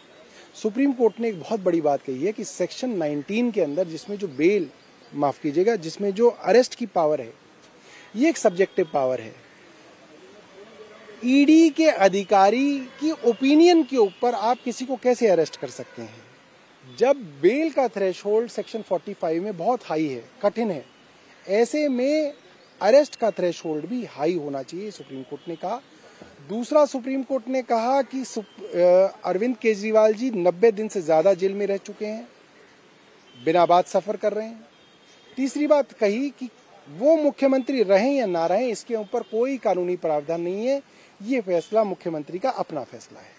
सुप्रीम कोर्ट ने एक बहुत बड़ी बात कही है कि सेक्शन 19 के अंदर जिसमें जो बेल माफ कीजिएगा जिसमें जो अरेस्ट की पावर है ये एक सब्जेक्टिव पावर है ईडी के अधिकारी की ओपिनियन के ऊपर आप किसी को कैसे अरेस्ट कर सकते हैं जब बेल का थ्रेश सेक्शन 45 में बहुत हाई है कठिन है ऐसे में अरेस्ट का थ्रेश भी हाई होना चाहिए सुप्रीम कोर्ट ने कहा दूसरा सुप्रीम कोर्ट ने कहा कि अरविंद केजरीवाल जी 90 दिन से ज्यादा जेल में रह चुके हैं बिना बात सफर कर रहे हैं तीसरी बात कही कि वो मुख्यमंत्री रहें या ना रहें इसके ऊपर कोई कानूनी प्रावधान नहीं है ये फैसला मुख्यमंत्री का अपना फैसला है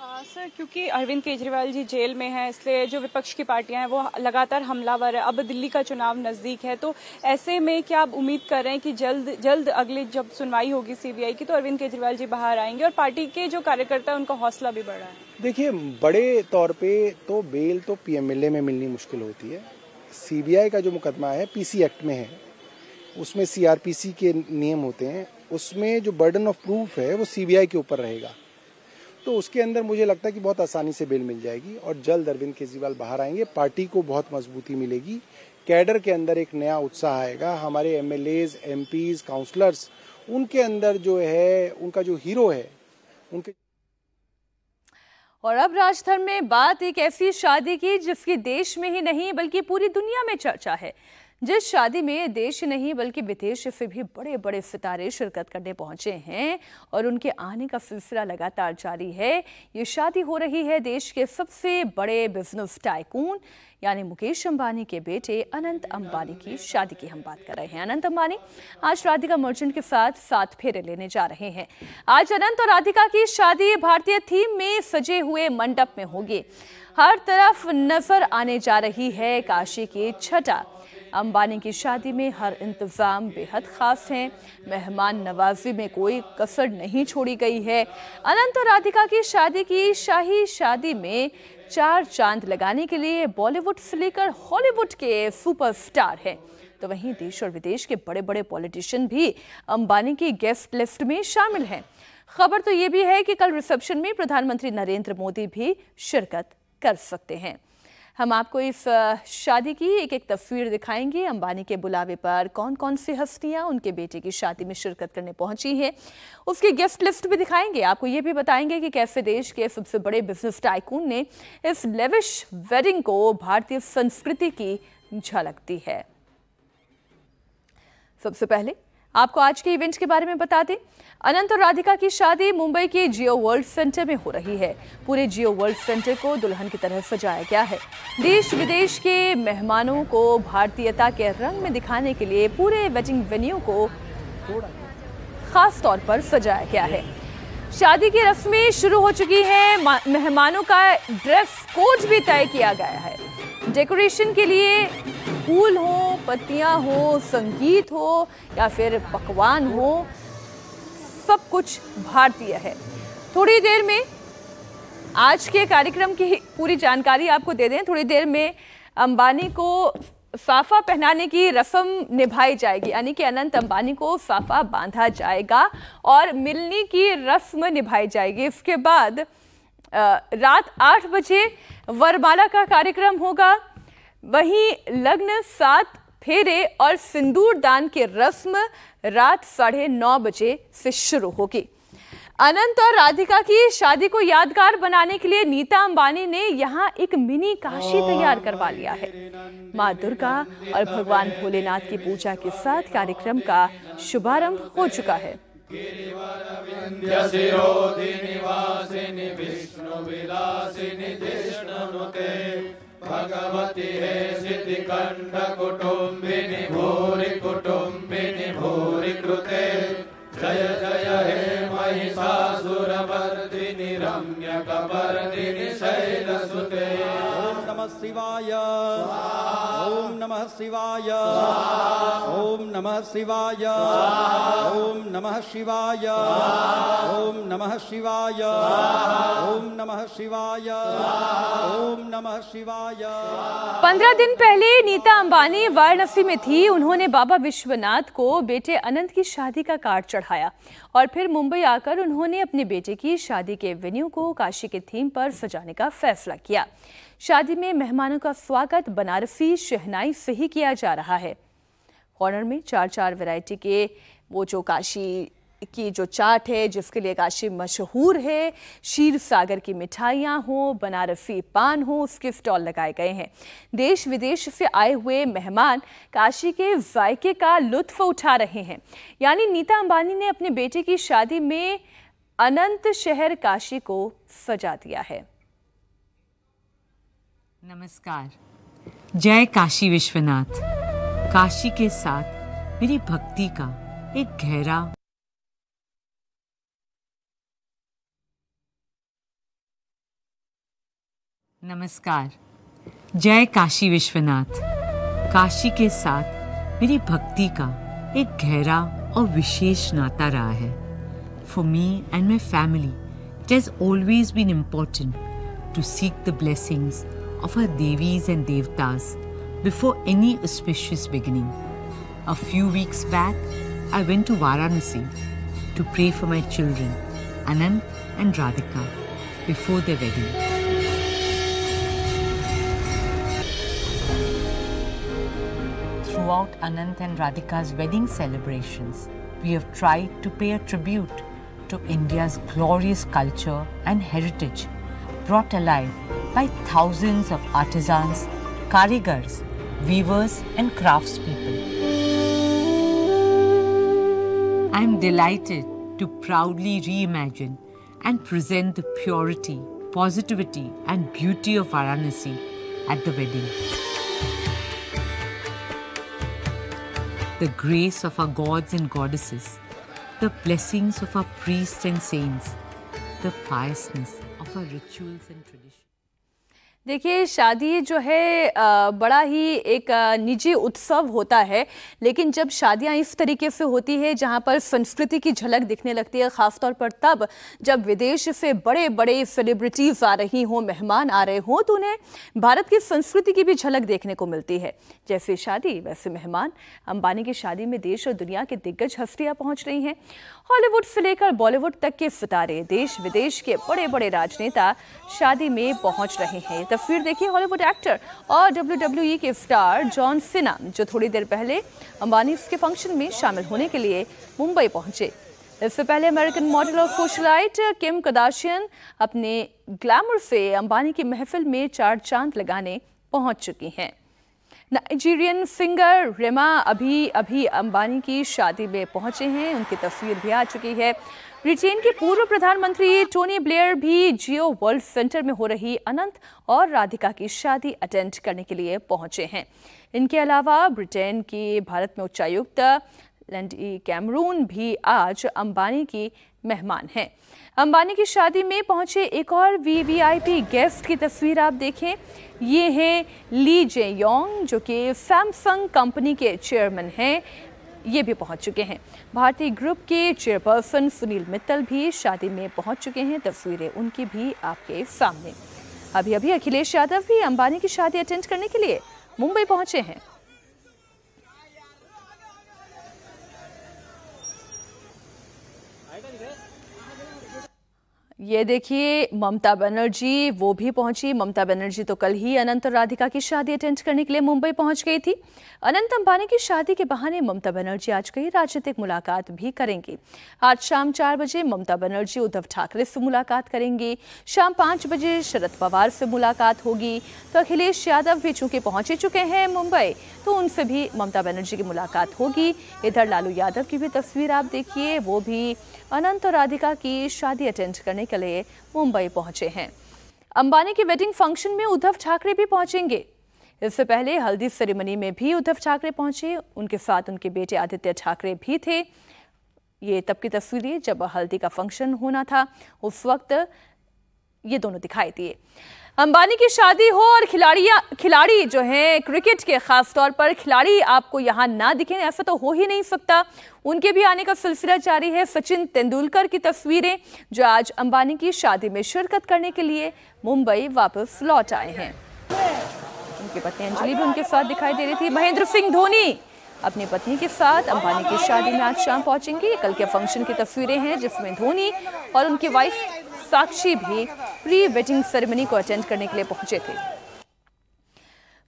आ, सर क्योंकि अरविंद केजरीवाल जी जेल में हैं इसलिए जो विपक्ष की पार्टियां हैं वो लगातार हमलावर है अब दिल्ली का चुनाव नजदीक है तो ऐसे में क्या आप उम्मीद कर रहे हैं कि जल्द जल्द अगली जब सुनवाई होगी सीबीआई की तो अरविंद केजरीवाल जी बाहर आएंगे और पार्टी के जो कार्यकर्ता है उनका हौसला भी बढ़ा है देखिए बड़े तौर पर तो बेल तो पीएमएलए में मिलनी मुश्किल होती है सीबीआई का जो मुकदमा है पीसी एक्ट में है उसमें सीआरपीसी के नियम होते हैं उसमें जो बर्डन ऑफ प्रूफ है वो सीबीआई के ऊपर रहेगा तो उसके अंदर मुझे लगता है कि बहुत आसानी से बेल मिल जाएगी और जल्द अरविंद केजरीवाल बाहर आएंगे पार्टी को बहुत मजबूती मिलेगी कैडर के अंदर एक नया उत्साह आएगा हमारे M L As M Ps councillors उनके अंदर जो है उनका जो हीरो है उनके और अब राजधर में बात एक ऐसी शादी की जिसकी देश में ही नहीं बल्कि पूरी दुनिया में चर्चा है जिस शादी में देश नहीं बल्कि विदेश से भी बड़े बड़े सितारे शिरकत करने पहुंचे हैं और उनके आने का सिलसिला लगातार जारी है ये शादी हो रही है देश के सबसे बड़े बिजनेस टाइकून यानी मुकेश अंबानी के बेटे अनंत अंबानी की शादी की हम बात कर रहे हैं अनंत अंबानी आज राधिका मर्चेंट के साथ सात फेरे लेने जा रहे हैं आज अनंत और राधिका की शादी भारतीय थीम में सजे हुए मंडप में होगी हर तरफ नजर आने जा रही है काशी की छठा अंबानी की शादी में हर इंतज़ाम बेहद ख़ास हैं मेहमान नवाजी में कोई कसर नहीं छोड़ी गई है अनंत और राधिका की शादी की शाही शादी में चार चांद लगाने के लिए बॉलीवुड से लेकर हॉलीवुड के सुपरस्टार हैं तो वहीं देश और विदेश के बड़े बड़े पॉलिटिशियन भी अंबानी की गेस्ट लिस्ट में शामिल हैं खबर तो ये भी है कि कल रिसेप्शन में प्रधानमंत्री नरेंद्र मोदी भी शिरकत कर सकते हैं हम आपको इस शादी की एक एक तस्वीर दिखाएंगे अंबानी के बुलावे पर कौन कौन सी हस्तियां उनके बेटे की शादी में शिरकत करने पहुंची हैं उसकी गेस्ट लिस्ट भी दिखाएंगे आपको ये भी बताएंगे कि कैसे देश के सबसे बड़े बिजनेस टाइकून ने इस लेविश वेडिंग को भारतीय संस्कृति की झलक दी है सबसे पहले आपको आज के इवेंट के बारे में बता दें अनंत और राधिका की शादी मुंबई के जियो वर्ल्ड सेंटर में हो रही है पूरे जियो वर्ल्ड सेंटर को दुल्हन की तरह सजाया गया है देश विदेश के मेहमानों को भारतीयता के रंग में दिखाने के लिए पूरे वेडिंग वेन्यू को खास तौर पर सजाया गया है शादी की रस्में शुरू हो चुकी हैं मेहमानों का ड्रेस कोड भी तय किया गया है डेकोरेशन के लिए फूल हो पत्तियाँ हो संगीत हो या फिर पकवान हो सब कुछ भारतीय है थोड़ी देर में आज के कार्यक्रम की पूरी जानकारी आपको दे दें थोड़ी देर में अंबानी को साफा पहनाने की रस्म निभाई जाएगी यानी कि अनंत अंबानी को साफा बांधा जाएगा और मिलने की रस्म निभाई जाएगी इसके बाद रात आठ बजे वरमाला का कार्यक्रम होगा वहीं लग्न सात फेरे और सिंदूर दान की रस्म रात साढ़े नौ बजे से शुरू होगी अनंत और राधिका की शादी को यादगार बनाने के लिए नीता अंबानी ने यहाँ एक मिनी काशी तैयार करवा लिया है माँ दुर्गा और भगवान भोलेनाथ की पूजा के साथ कार्यक्रम का शुभारंभ हो चुका है गिरिवरविन्द्यशिरोधिनिवासिनि विष्णुविलासिनि तिष्णनुते भगवति हे सिद्धिकण्ठकुटुम्बिनि भू शिवाय ओम नमः शिवाय ओम नमः शिवाय ओम नमः शिवाय ओम नमः शिवाय ओम नमः शिवाय ओम नमः शिवाय पंद्रह दिन पहले नीता अंबानी वाराणसी में थी उन्होंने बाबा विश्वनाथ को बेटे अनंत की शादी का कार्ड चढ़ाया और फिर मुंबई आकर उन्होंने अपने बेटे की शादी के वेन्यू को काशी के थीम पर सजाने का फैसला किया शादी में मेहमानों का स्वागत बनारसी शहनाई से ही किया जा रहा है कॉर्नर में चार चार वैरायटी के वो जो काशी की जो चाट है जिसके लिए काशी मशहूर है शीर सागर की मिठाइयाँ हों बनारसी पान हो उसके स्टॉल लगाए गए हैं देश विदेश से आए हुए मेहमान काशी के जायके का लुत्फ उठा रहे हैं यानी नीता अंबानी ने अपने बेटे की शादी में अनंत शहर काशी को सजा दिया है नमस्कार जय काशी विश्वनाथ काशी के साथ मेरी भक्ति का एक गहरा नमस्कार जय काशी विश्वनाथ काशी के साथ मेरी भक्ति का एक गहरा और विशेष नाता रहा है for me and my family it has always been important to seek the blessings of her devis and devtas before any auspicious beginning. A few weeks back, I went to Varanasi to pray for my children, Anand and Radhika, before their wedding. Throughout Anand and Radhika's wedding celebrations, we have tried to pay a tribute to India's glorious culture and heritage brought alive by thousands of artisans, karigars, weavers and craftspeople. I am delighted to proudly reimagine and present the purity, positivity and beauty of Varanasi at the wedding. The grace of our gods and goddesses, the blessings of our priests and saints, the piousness of our rituals and traditions. देखिए शादी जो है बड़ा ही एक निजी उत्सव होता है लेकिन जब शादियां इस तरीके से होती है जहां पर संस्कृति की झलक दिखने लगती है ख़ासतौर पर तब जब विदेश से बड़े बड़े सेलिब्रिटीज़ आ रही हों मेहमान आ रहे हों तो उन्हें भारत की संस्कृति की भी झलक देखने को मिलती है जैसे शादी वैसे मेहमान अंबानी की शादी में देश और दुनिया के दिग्गज हस्तियाँ पहुँच रही हैं हॉलीवुड से लेकर बॉलीवुड तक के सितारे देश विदेश के बड़े बड़े राजनेता शादी में पहुँच रहे हैं तस्वीर तो देखिए हॉलीवुड एक्टर और डब्ल्यू e के स्टार जॉन सिना जो थोड़ी देर पहले अंबानी के फंक्शन में शामिल होने के लिए मुंबई पहुंचे इससे पहले अमेरिकन मॉडल और सोशलाइट किम कदाशियन अपने ग्लैमर से अंबानी की महफिल में चार चांद लगाने पहुंच चुकी हैं नाइजीरियन सिंगर रेमा अभी अभी अंबानी की शादी में पहुंचे हैं उनकी तस्वीर भी आ चुकी है ब्रिटेन के पूर्व प्रधानमंत्री टोनी ब्लेयर भी जियो वर्ल्ड सेंटर में हो रही अनंत और राधिका की शादी अटेंड करने के लिए पहुंचे हैं इनके अलावा ब्रिटेन के भारत में उच्चायुक्त लैंडी कैमरून भी आज अंबानी की मेहमान हैं अंबानी की शादी में पहुंचे एक और वीवीआईपी गेस्ट की तस्वीर आप देखें ये हैं ली जे योंग जो कि सैमसंग कंपनी के चेयरमैन हैं ये भी पहुंच चुके हैं भारतीय ग्रुप के चेयरपर्सन सुनील मित्तल भी शादी में पहुंच चुके हैं तस्वीरें उनकी भी आपके सामने अभी अभी अखिलेश यादव भी अंबानी की शादी अटेंड करने के लिए मुंबई पहुंचे हैं ये देखिए ममता बनर्जी वो भी पहुंची ममता बनर्जी तो कल ही अनंत और राधिका की शादी अटेंड करने के लिए मुंबई पहुंच गई थी अनंत अंबानी की शादी के बहाने ममता बनर्जी आज कई राजनीतिक मुलाकात भी करेंगी आज शाम चार बजे ममता बनर्जी उद्धव ठाकरे से मुलाकात करेंगी शाम पाँच बजे शरद पवार से मुलाकात होगी तो अखिलेश यादव भी चूंकि पहुँच चुके हैं मुंबई तो उनसे भी ममता बनर्जी की मुलाकात होगी इधर लालू यादव की भी तस्वीर आप देखिए वो भी अनंत और राधिका की शादी अटेंड करने के लिए मुंबई पहुंचे हैं अंबानी के वेडिंग फंक्शन में उद्धव ठाकरे भी पहुंचेंगे इससे पहले हल्दी सेरेमनी में भी उद्धव ठाकरे पहुंचे उनके साथ उनके बेटे आदित्य ठाकरे भी थे ये तब की तस्वीरें जब हल्दी का फंक्शन होना था उस वक्त ये दोनों दिखाई दिए अंबानी की शादी हो और खिलाड़िया खिलाड़ी जो हैं क्रिकेट के ख़ास तौर पर खिलाड़ी आपको यहाँ ना दिखें ऐसा तो हो ही नहीं सकता उनके भी आने का सिलसिला जारी है सचिन तेंदुलकर की तस्वीरें जो आज अंबानी की शादी में शिरकत करने के लिए मुंबई वापस लौट आए हैं उनकी पत्नी अंजलि भी उनके साथ दिखाई दे रही थी महेंद्र सिंह धोनी अपनी पत्नी के साथ अंबानी की शादी में आज शाम पहुंचेंगे कल के फंक्शन की तस्वीरें हैं जिसमें धोनी और उनकी वाइफ साक्षी भी प्री वेडिंग सेरेमनी को अटेंड करने के लिए पहुंचे थे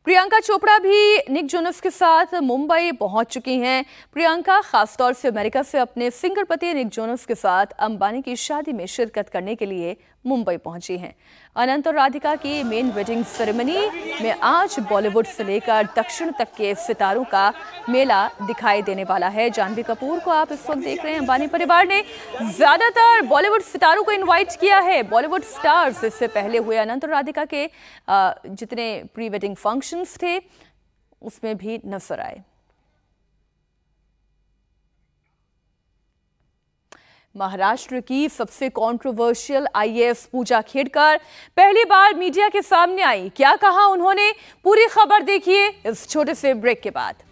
प्रियंका चोपड़ा भी निक जोनस के साथ मुंबई पहुंच चुकी हैं प्रियंका खासतौर से अमेरिका से अपने सिंगर पति निक जोनस के साथ अंबानी की शादी में शिरकत करने के लिए मुंबई पहुंची हैं अनंत और राधिका की मेन वेडिंग सेरेमनी में आज बॉलीवुड से लेकर दक्षिण तक के सितारों का मेला दिखाई देने वाला है जानवी कपूर को आप इस वक्त देख रहे हैं अंबानी परिवार ने ज़्यादातर बॉलीवुड सितारों को इन्वाइट किया है बॉलीवुड स्टार्स इससे पहले हुए अनंत और राधिका के जितने प्री वेडिंग फंक्शंस थे उसमें भी नजर आए महाराष्ट्र की सबसे कंट्रोवर्शियल आईएएस पूजा खेड़कर पहली बार मीडिया के सामने आई क्या कहा उन्होंने पूरी खबर देखिए इस छोटे से ब्रेक के बाद